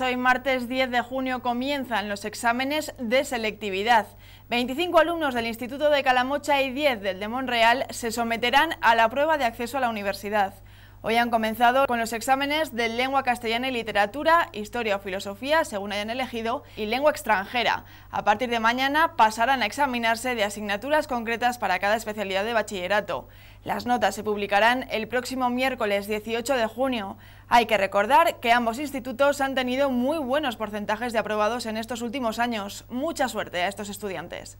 Hoy martes 10 de junio comienzan los exámenes de selectividad. 25 alumnos del Instituto de Calamocha y 10 del de Monreal se someterán a la prueba de acceso a la universidad. Hoy han comenzado con los exámenes de lengua castellana y literatura, historia o filosofía, según hayan elegido, y lengua extranjera. A partir de mañana pasarán a examinarse de asignaturas concretas para cada especialidad de bachillerato. Las notas se publicarán el próximo miércoles 18 de junio. Hay que recordar que ambos institutos han tenido muy buenos porcentajes de aprobados en estos últimos años. Mucha suerte a estos estudiantes.